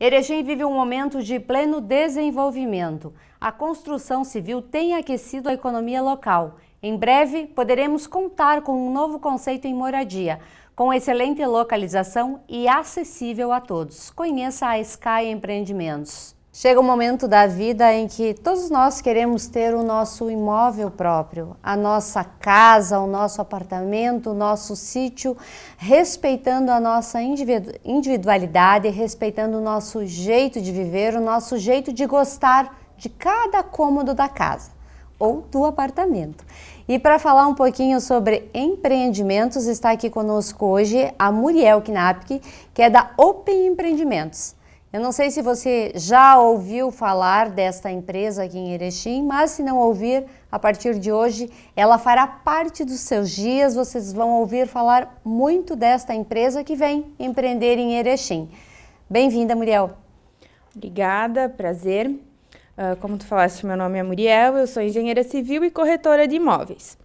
Erechim vive um momento de pleno desenvolvimento. A construção civil tem aquecido a economia local. Em breve, poderemos contar com um novo conceito em moradia, com excelente localização e acessível a todos. Conheça a Sky Empreendimentos. Chega o um momento da vida em que todos nós queremos ter o nosso imóvel próprio, a nossa casa, o nosso apartamento, o nosso sítio, respeitando a nossa individualidade, respeitando o nosso jeito de viver, o nosso jeito de gostar de cada cômodo da casa ou do apartamento. E para falar um pouquinho sobre empreendimentos, está aqui conosco hoje a Muriel Knapke, que é da Open Empreendimentos. Eu não sei se você já ouviu falar desta empresa aqui em Erechim, mas se não ouvir, a partir de hoje ela fará parte dos seus dias. Vocês vão ouvir falar muito desta empresa que vem empreender em Erechim. Bem-vinda, Muriel. Obrigada, prazer. Uh, como tu falaste, meu nome é Muriel, eu sou engenheira civil e corretora de imóveis.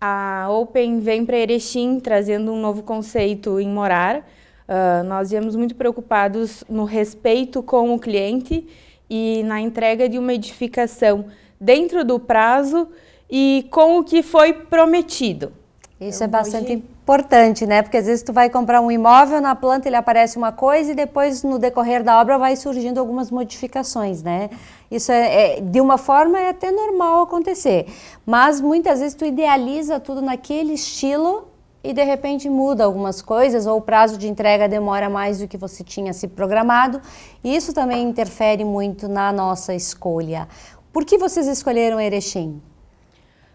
A Open vem para Erechim trazendo um novo conceito em morar ah, nós íamos muito preocupados no respeito com o cliente e na entrega de uma edificação dentro do prazo e com o que foi prometido. Isso então, é bastante hoje... importante, né? Porque às vezes tu vai comprar um imóvel, na planta ele aparece uma coisa e depois no decorrer da obra vai surgindo algumas modificações, né? Isso é, é, de uma forma é até normal acontecer, mas muitas vezes tu idealiza tudo naquele estilo e de repente muda algumas coisas ou o prazo de entrega demora mais do que você tinha se programado. E isso também interfere muito na nossa escolha. Por que vocês escolheram Erechim?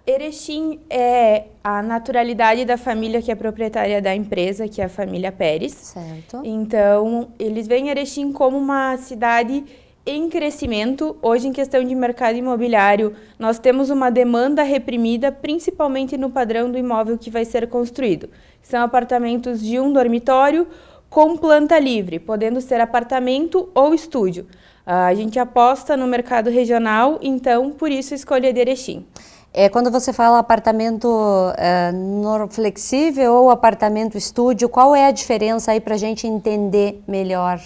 Erechim é a naturalidade da família que é proprietária da empresa, que é a família Pérez. Certo. Então, eles veem Erechim como uma cidade em crescimento. Hoje, em questão de mercado imobiliário, nós temos uma demanda reprimida, principalmente no padrão do imóvel que vai ser construído. São apartamentos de um dormitório com planta livre, podendo ser apartamento ou estúdio. Ah, a gente aposta no mercado regional, então por isso escolha de É, quando você fala apartamento é, flexível ou apartamento estúdio, qual é a diferença aí para a gente entender melhor?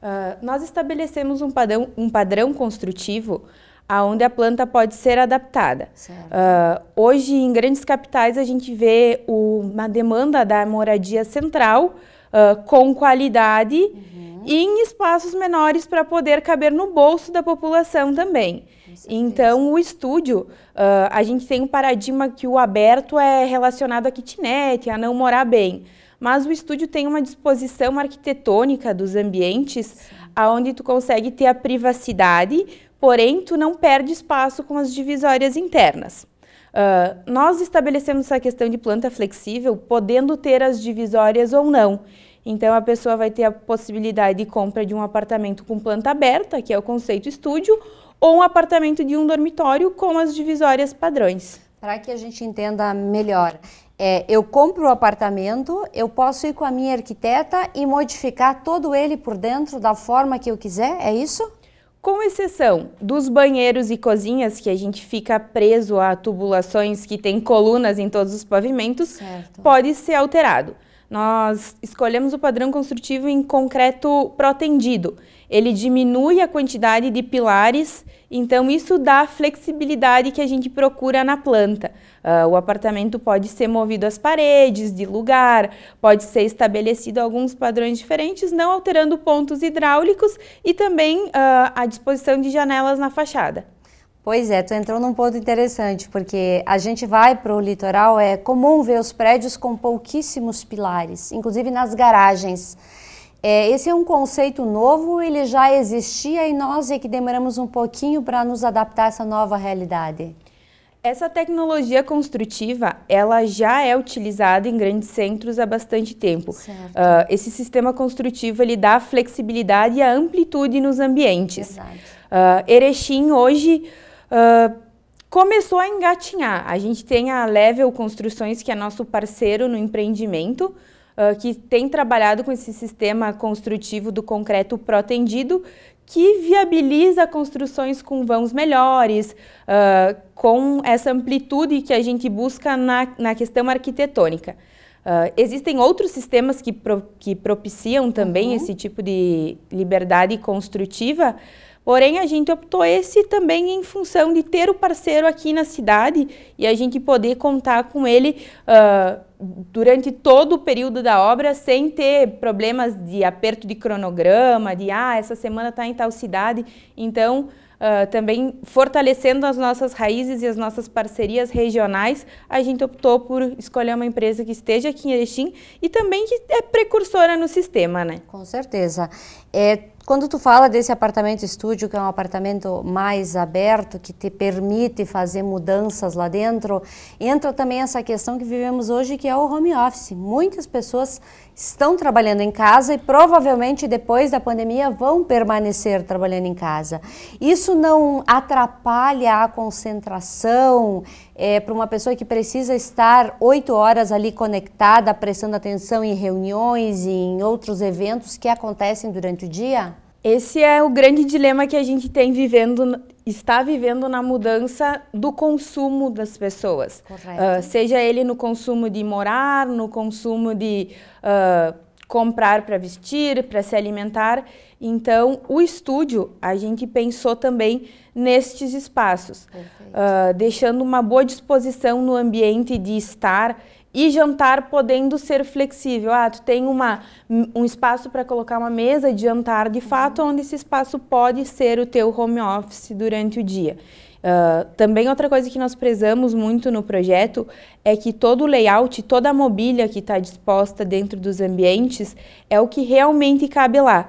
Uh, nós estabelecemos um padrão, um padrão construtivo aonde a planta pode ser adaptada. Uh, hoje, em grandes capitais, a gente vê uma demanda da moradia central uh, com qualidade uhum. e em espaços menores para poder caber no bolso da população também. Então, o estúdio, uh, a gente tem um paradigma que o aberto é relacionado à kitnet, a não morar bem mas o estúdio tem uma disposição arquitetônica dos ambientes aonde tu consegue ter a privacidade, porém tu não perde espaço com as divisórias internas. Uh, nós estabelecemos essa questão de planta flexível, podendo ter as divisórias ou não. Então, a pessoa vai ter a possibilidade de compra de um apartamento com planta aberta, que é o conceito estúdio, ou um apartamento de um dormitório com as divisórias padrões. Para que a gente entenda melhor, é, eu compro o apartamento, eu posso ir com a minha arquiteta e modificar todo ele por dentro da forma que eu quiser, é isso? Com exceção dos banheiros e cozinhas que a gente fica preso a tubulações que tem colunas em todos os pavimentos, certo. pode ser alterado. Nós escolhemos o padrão construtivo em concreto protendido. Ele diminui a quantidade de pilares, então isso dá a flexibilidade que a gente procura na planta. Uh, o apartamento pode ser movido às paredes, de lugar, pode ser estabelecido alguns padrões diferentes, não alterando pontos hidráulicos e também uh, a disposição de janelas na fachada. Pois é, tu entrou num ponto interessante, porque a gente vai para o litoral, é comum ver os prédios com pouquíssimos pilares, inclusive nas garagens. É, esse é um conceito novo, ele já existia e nós é que demoramos um pouquinho para nos adaptar a essa nova realidade. Essa tecnologia construtiva, ela já é utilizada em grandes centros há bastante tempo. Uh, esse sistema construtivo, ele dá flexibilidade e amplitude nos ambientes. Uh, Erechim hoje ah, começou a engatinhar. A gente tem a Level Construções, que é nosso parceiro no empreendimento, uh, que tem trabalhado com esse sistema construtivo do concreto protendido, que viabiliza construções com vãos melhores, uh, com essa amplitude que a gente busca na, na questão arquitetônica. Uh, existem outros sistemas que, pro, que propiciam também uhum. esse tipo de liberdade construtiva, Porém, a gente optou esse também em função de ter o parceiro aqui na cidade e a gente poder contar com ele uh, durante todo o período da obra sem ter problemas de aperto de cronograma, de ah, essa semana está em tal cidade. Então, uh, também fortalecendo as nossas raízes e as nossas parcerias regionais, a gente optou por escolher uma empresa que esteja aqui em Erechim e também que é precursora no sistema, né? Com certeza. É quando tu fala desse apartamento estúdio, que é um apartamento mais aberto, que te permite fazer mudanças lá dentro, entra também essa questão que vivemos hoje, que é o home office. Muitas pessoas estão trabalhando em casa e provavelmente depois da pandemia vão permanecer trabalhando em casa. Isso não atrapalha a concentração é, eh, para uma pessoa que precisa estar oito horas ali conectada, prestando atenção em reuniões e em outros eventos que acontecem durante o dia? Esse é o grande dilema que a gente tem vivendo está vivendo na mudança do consumo das pessoas. Uh, seja ele no consumo de morar, no consumo de uh, comprar para vestir, para se alimentar. Então, o estúdio, a gente pensou também nestes espaços, uh, deixando uma boa disposição no ambiente de estar e jantar podendo ser flexível. Ah, tu tem uma, um espaço para colocar uma mesa de jantar de fato, onde esse espaço pode ser o teu home office durante o dia. Uh, também outra coisa que nós prezamos muito no projeto é que todo o layout, toda a mobília que está disposta dentro dos ambientes é o que realmente cabe lá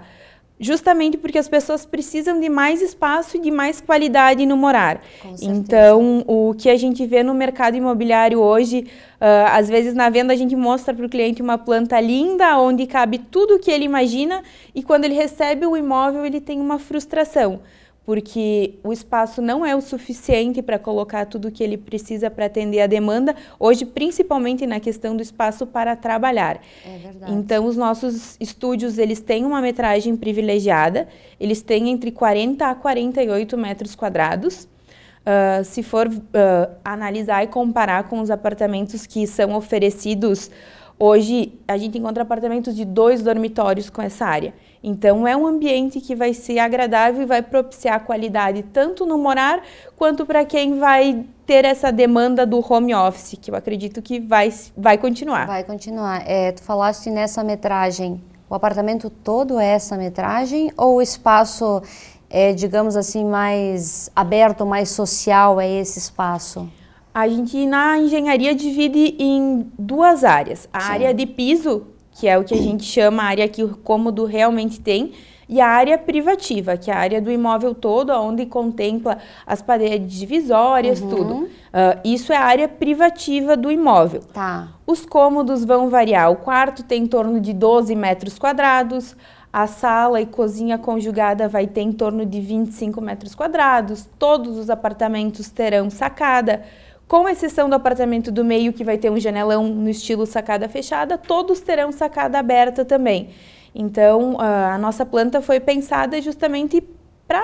justamente porque as pessoas precisam de mais espaço e de mais qualidade no morar. Então, o que a gente vê no mercado imobiliário hoje, uh, às vezes na venda a gente mostra para o cliente uma planta linda, onde cabe tudo o que ele imagina, e quando ele recebe o imóvel, ele tem uma frustração porque o espaço não é o suficiente para colocar tudo o que ele precisa para atender a demanda, hoje principalmente na questão do espaço para trabalhar. É verdade. Então os nossos estúdios, eles têm uma metragem privilegiada, eles têm entre 40 a 48 metros quadrados. Uh, se for uh, analisar e comparar com os apartamentos que são oferecidos Hoje a gente encontra apartamentos de dois dormitórios com essa área. Então é um ambiente que vai ser agradável e vai propiciar qualidade tanto no morar quanto para quem vai ter essa demanda do home office, que eu acredito que vai, vai continuar. Vai continuar. É, tu falaste nessa metragem, o apartamento todo é essa metragem ou o espaço é, digamos assim, mais aberto, mais social é esse espaço? A gente na engenharia divide em duas áreas. A Sim. área de piso, que é o que a gente chama a área que o cômodo realmente tem, e a área privativa, que é a área do imóvel todo, onde contempla as paredes divisórias, uhum. tudo. Uh, isso é a área privativa do imóvel. Tá. Os cômodos vão variar. O quarto tem em torno de 12 metros quadrados, a sala e cozinha conjugada vai ter em torno de 25 metros quadrados, todos os apartamentos terão sacada. Com exceção do apartamento do meio, que vai ter um janelão no estilo sacada fechada, todos terão sacada aberta também. Então, a nossa planta foi pensada justamente para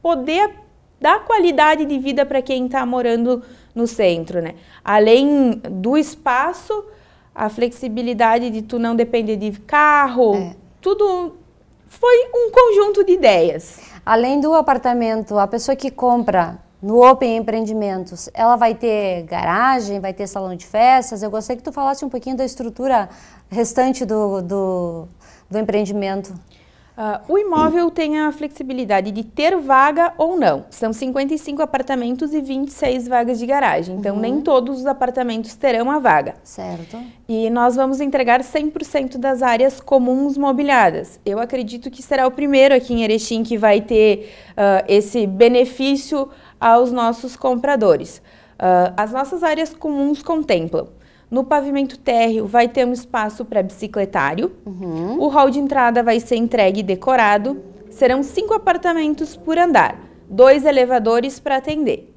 poder dar qualidade de vida para quem está morando no centro, né? Além do espaço, a flexibilidade de tu não depender de carro, é. tudo foi um conjunto de ideias. Além do apartamento, a pessoa que compra no Open Empreendimentos, ela vai ter garagem, vai ter salão de festas. Eu gostaria que tu falasse um pouquinho da estrutura restante do, do, do empreendimento. Uh, o imóvel tem a flexibilidade de ter vaga ou não. São 55 apartamentos e 26 vagas de garagem. Então, uhum. nem todos os apartamentos terão a vaga. Certo. E nós vamos entregar 100% das áreas comuns mobiliadas. Eu acredito que será o primeiro aqui em Erechim que vai ter uh, esse benefício aos nossos compradores. Uh, as nossas áreas comuns contemplam no pavimento térreo vai ter um espaço para bicicletário. Uhum. O hall de entrada vai ser entregue e decorado. Serão cinco apartamentos por andar, dois elevadores para atender.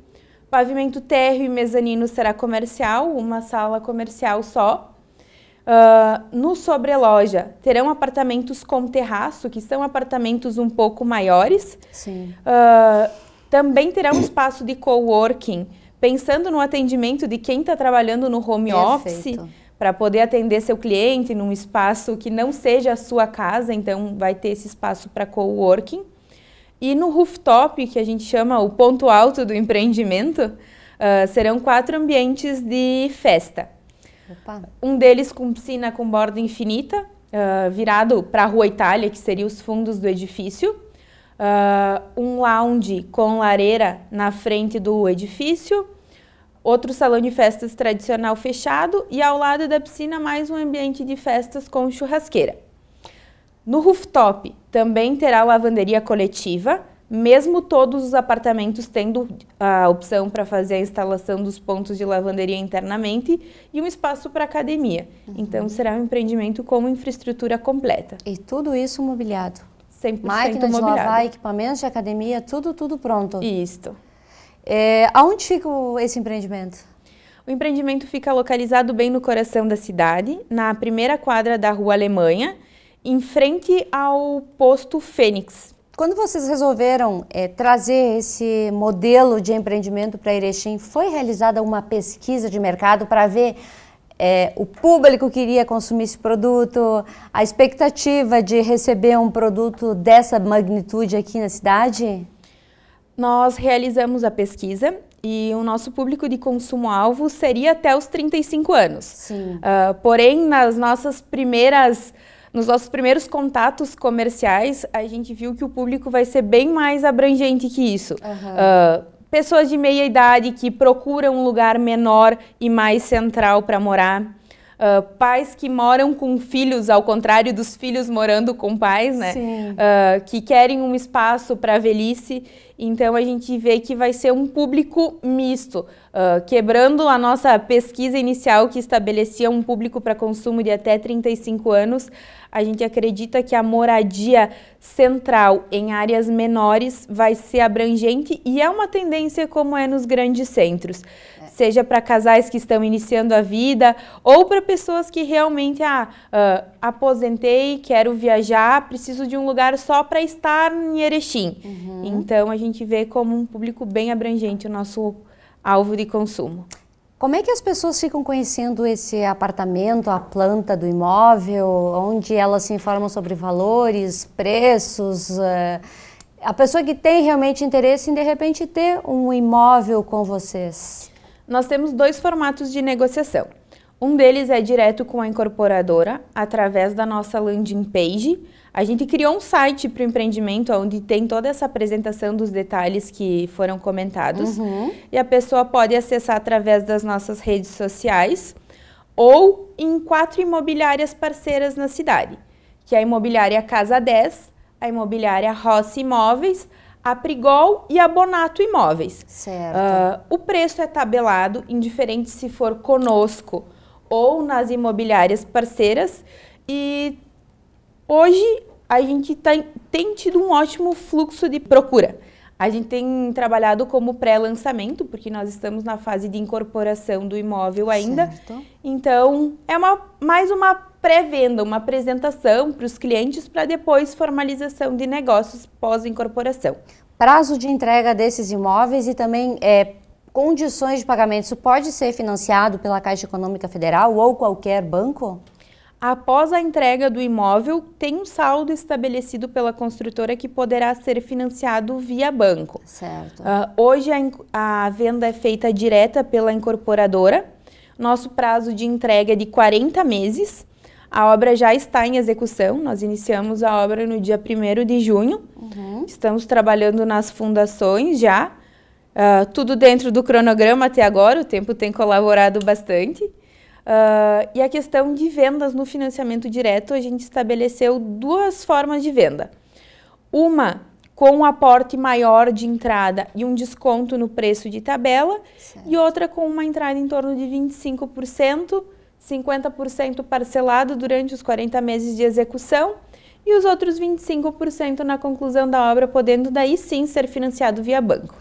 Pavimento térreo e mezanino será comercial, uma sala comercial só. Uh, no sobreloja terão apartamentos com terraço, que são apartamentos um pouco maiores. Sim. Uh, também terá um espaço de coworking, pensando no atendimento de quem está trabalhando no home Perfeito. office, para poder atender seu cliente num espaço que não seja a sua casa, então vai ter esse espaço para coworking. E no rooftop, que a gente chama o ponto alto do empreendimento, uh, serão quatro ambientes de festa. Opa. Um deles com piscina com borda infinita, uh, virado para a Rua Itália, que seria os fundos do edifício uh, um lounge com lareira na frente do edifício, outro salão de festas tradicional fechado e ao lado da piscina mais um ambiente de festas com churrasqueira. No rooftop também terá lavanderia coletiva, mesmo todos os apartamentos tendo a ah, opção para fazer a instalação dos pontos de lavanderia internamente e um espaço para academia. Uhum. Então será um empreendimento com infraestrutura completa. E tudo isso mobiliado? 100% Máquina de lavar, equipamentos de academia, tudo, tudo pronto. Isto. É, aonde fica esse empreendimento? O empreendimento fica localizado bem no coração da cidade, na primeira quadra da Rua Alemanha, em frente ao posto Fênix. Quando vocês resolveram é, trazer esse modelo de empreendimento para Erechim, foi realizada uma pesquisa de mercado para ver é, o público queria consumir esse produto, a expectativa de receber um produto dessa magnitude aqui na cidade? Nós realizamos a pesquisa e o nosso público de consumo-alvo seria até os 35 anos. Sim. Uh, porém, nas nossas primeiras nos nossos primeiros contatos comerciais, a gente viu que o público vai ser bem mais abrangente que isso. Uhum. Uh, pessoas de meia idade que procuram um lugar menor e mais central para morar. Uh, pais que moram com filhos, ao contrário dos filhos morando com pais, né? Sim. Uh, que querem um espaço para a velhice. Então a gente vê que vai ser um público misto, uh, quebrando a nossa pesquisa inicial que estabelecia um público para consumo de até 35 anos. A gente acredita que a moradia central em áreas menores vai ser abrangente e é uma tendência como é nos grandes centros, é. seja para casais que estão iniciando a vida ou para pessoas que realmente ah, uh, aposentei, quero viajar, preciso de um lugar só para estar em Erechim. Uhum. Então a gente gente vê como um público bem abrangente o nosso alvo de consumo. Como é que as pessoas ficam conhecendo esse apartamento, a planta do imóvel, onde elas se informam sobre valores, preços? Eh? a pessoa que tem realmente interesse em de repente ter um imóvel com vocês? Nós temos dois formatos de negociação. Um deles é direto com a incorporadora, através da nossa landing page, a gente criou um site para o empreendimento onde tem toda essa apresentação dos detalhes que foram comentados. Uhum. E a pessoa pode acessar através das nossas redes sociais ou em quatro imobiliárias parceiras na cidade, que é a imobiliária Casa 10, a imobiliária Rossi Imóveis, a Prigol e a Bonato Imóveis. Certo. Uh, o preço é tabelado, indiferente se for conosco ou nas imobiliárias parceiras, e Hoje a gente tá, tem tido um ótimo fluxo de procura. A gente tem trabalhado como pré-lançamento, porque nós estamos na fase de incorporação do imóvel ainda. Certo. Então, é uma, mais uma pré-venda, uma apresentação para os clientes para depois formalização de negócios pós-incorporação. Prazo de entrega desses imóveis e também é, condições de pagamento, isso pode ser financiado pela Caixa Econômica Federal ou qualquer banco? Após a entrega do imóvel, tem um saldo estabelecido pela construtora que poderá ser financiado via banco. Certo. Uh, hoje a, a venda é feita direta pela incorporadora. Nosso prazo de entrega é de 40 meses. A obra já está em execução. Nós iniciamos a obra no dia 1 de junho. Uhum. Estamos trabalhando nas fundações já. Uh, tudo dentro do cronograma até agora, o tempo tem colaborado bastante. Uh, e a questão de vendas no financiamento direto, a gente estabeleceu duas formas de venda. Uma com um aporte maior de entrada e um desconto no preço de tabela, certo. e outra com uma entrada em torno de 25%, 50% parcelado durante os 40 meses de execução e os outros 25% na conclusão da obra, podendo daí sim ser financiado via banco.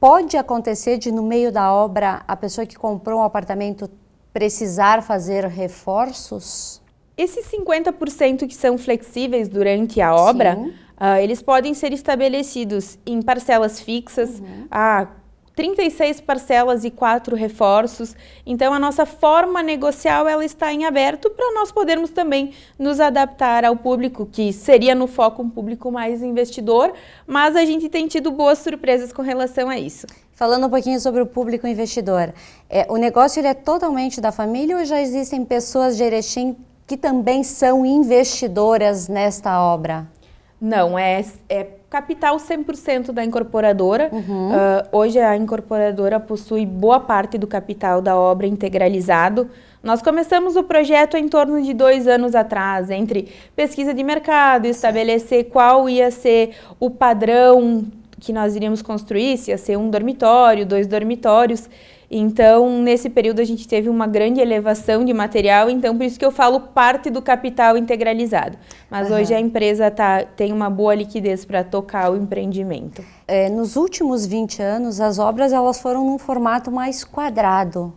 Pode acontecer de, no meio da obra, a pessoa que comprou um apartamento precisar fazer reforços? Esses 50% que são flexíveis durante a obra, uh, eles podem ser estabelecidos em parcelas fixas, uhum. a 36 parcelas e quatro reforços. Então, a nossa forma negocial ela está em aberto para nós podermos também nos adaptar ao público, que seria no foco um público mais investidor, mas a gente tem tido boas surpresas com relação a isso. Falando um pouquinho sobre o público investidor, é, o negócio ele é totalmente da família ou já existem pessoas de Erechim que também são investidoras nesta obra? Não, é, é capital 100% da incorporadora. Uhum. Uh, hoje a incorporadora possui boa parte do capital da obra integralizado. Nós começamos o projeto em torno de dois anos atrás, entre pesquisa de mercado, estabelecer qual ia ser o padrão que nós iríamos construir, se ia ser um dormitório, dois dormitórios. Então, nesse período a gente teve uma grande elevação de material, então por isso que eu falo parte do capital integralizado. Mas uhum. hoje a empresa tá, tem uma boa liquidez para tocar o empreendimento. É, nos últimos 20 anos, as obras elas foram num formato mais quadrado.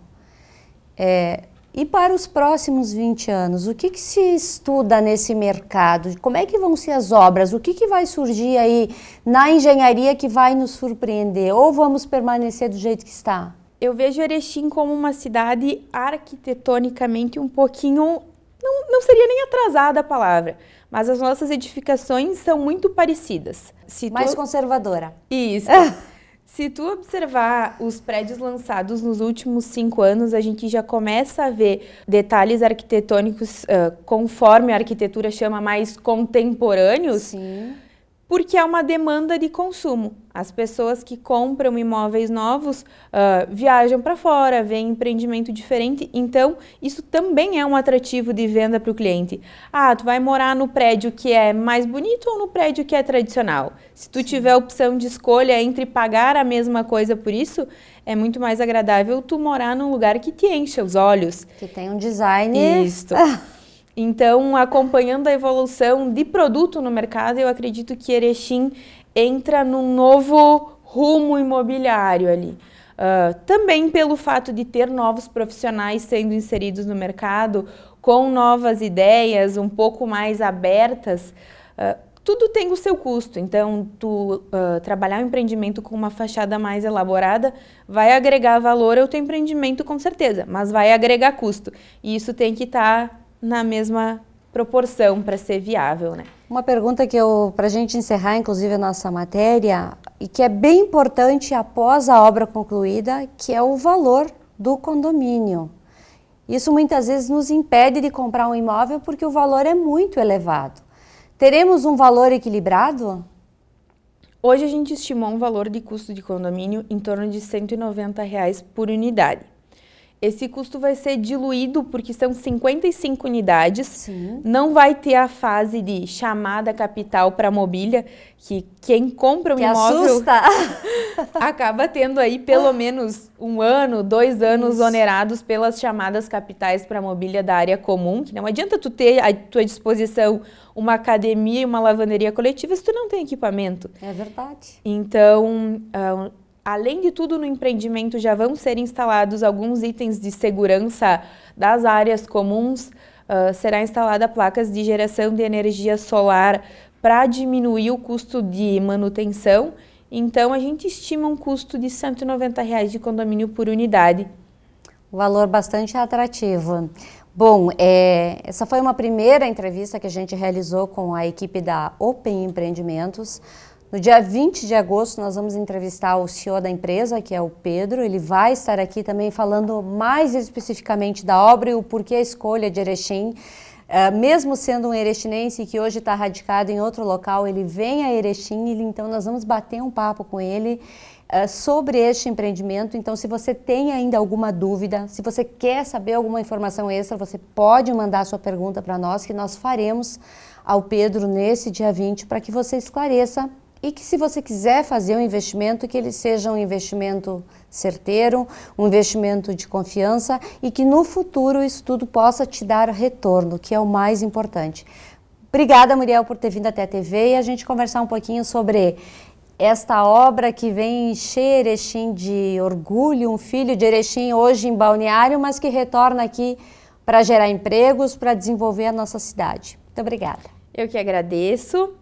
É, e para os próximos 20 anos, o que, que, se estuda nesse mercado? Como é que vão ser as obras? O que, que vai surgir aí na engenharia que vai nos surpreender? Ou vamos permanecer do jeito que está? Eu vejo Erechim como uma cidade arquitetonicamente um pouquinho. Não, não seria nem atrasada a palavra, mas as nossas edificações são muito parecidas. Se Mais tu... conservadora. Isso. Se tu observar os prédios lançados nos últimos cinco anos, a gente já começa a ver detalhes arquitetônicos, uh, conforme a arquitetura chama, mais contemporâneos. Sim porque é uma demanda de consumo. As pessoas que compram imóveis novos uh, viajam para fora, vêem empreendimento diferente, então isso também é um atrativo de venda para o cliente. Ah, tu vai morar no prédio que é mais bonito ou no prédio que é tradicional? Se tu tiver a opção de escolha entre pagar a mesma coisa por isso, é muito mais agradável tu morar num lugar que te encha os olhos. Que tem um design. Isso. Então, acompanhando a evolução de produto no mercado, eu acredito que Erechim entra num novo rumo imobiliário ali. Uh, também pelo fato de ter novos profissionais sendo inseridos no mercado, com novas ideias um pouco mais abertas, uh, tudo tem o seu custo. Então, tu uh, trabalhar o um empreendimento com uma fachada mais elaborada vai agregar valor ao teu empreendimento com certeza, mas vai agregar custo. E isso tem que estar tá na mesma proporção para ser viável, né? Uma pergunta que eu, para a gente encerrar, inclusive a nossa matéria, e que é bem importante após a obra concluída, que é o valor do condomínio. Isso muitas vezes nos impede de comprar um imóvel porque o valor é muito elevado. Teremos um valor equilibrado? Hoje a gente estimou um valor de custo de condomínio em torno de R$ 190 reais por unidade esse custo vai ser diluído, porque são 55 unidades. Sim. Não vai ter a fase de chamada capital para mobília, que quem compra um que imóvel assusta. acaba tendo aí pelo menos um ano, dois anos Isso. onerados pelas chamadas capitais para mobília da área comum, que não adianta tu ter à tua disposição uma academia e uma lavanderia coletiva se tu não tem equipamento. É verdade. Então, uh, Além de tudo, no empreendimento já vão ser instalados alguns itens de segurança das áreas comuns. Uh, será instalada placas de geração de energia solar para diminuir o custo de manutenção. Então, a gente estima um custo de R$ 190 reais de condomínio por unidade. Valor bastante atrativo. Bom, é, essa foi uma primeira entrevista que a gente realizou com a equipe da Open Empreendimentos no dia 20 de agosto, nós vamos entrevistar o CEO da empresa, que é o Pedro. Ele vai estar aqui também falando mais especificamente da obra e o porquê a escolha de Erechim. Uh, mesmo sendo um erechinense que hoje está radicado em outro local, ele vem a Erechim, e, então nós vamos bater um papo com ele uh, sobre este empreendimento. Então, se você tem ainda alguma dúvida, se você quer saber alguma informação extra, você pode mandar sua pergunta para nós, que nós faremos ao Pedro nesse dia 20 para que você esclareça e que se você quiser fazer um investimento, que ele seja um investimento certeiro, um investimento de confiança e que no futuro isso tudo possa te dar retorno, que é o mais importante. Obrigada, Muriel, por ter vindo até a TV e a gente conversar um pouquinho sobre esta obra que vem encher Erechim de orgulho, um filho de Erechim hoje em Balneário, mas que retorna aqui para gerar empregos, para desenvolver a nossa cidade. Muito obrigada. Eu que agradeço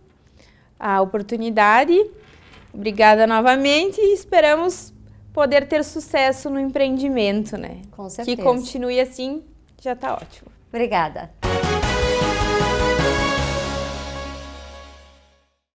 a oportunidade. Obrigada novamente e esperamos poder ter sucesso no empreendimento, né? Com certeza. Que continue assim, já está ótimo. Obrigada.